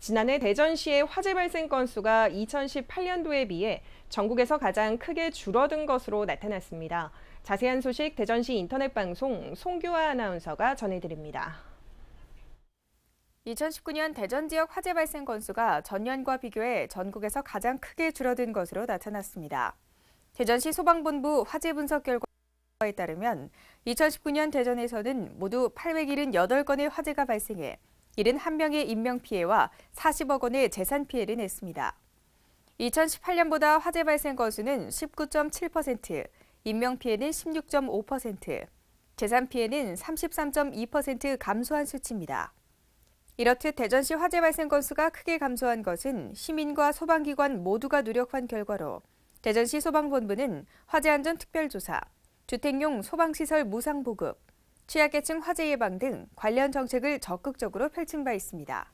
지난해 대전시의 화재 발생 건수가 2018년도에 비해 전국에서 가장 크게 줄어든 것으로 나타났습니다. 자세한 소식 대전시 인터넷 방송 송규아 아나운서가 전해드립니다. 2019년 대전 지역 화재 발생 건수가 전년과 비교해 전국에서 가장 크게 줄어든 것으로 나타났습니다. 대전시 소방본부 화재 분석 결과에 따르면 2019년 대전에서는 모두 878건의 화재가 발생해 71명의 인명피해와 40억 원의 재산 피해를 냈습니다. 2018년보다 화재 발생 건수는 19.7%, 인명피해는 16.5%, 재산 피해는 33.2% 감소한 수치입니다. 이렇듯 대전시 화재 발생 건수가 크게 감소한 것은 시민과 소방기관 모두가 노력한 결과로 대전시 소방본부는 화재안전특별조사, 주택용 소방시설 무상 보급, 취약계층 화재 예방 등 관련 정책을 적극적으로 펼친 바 있습니다.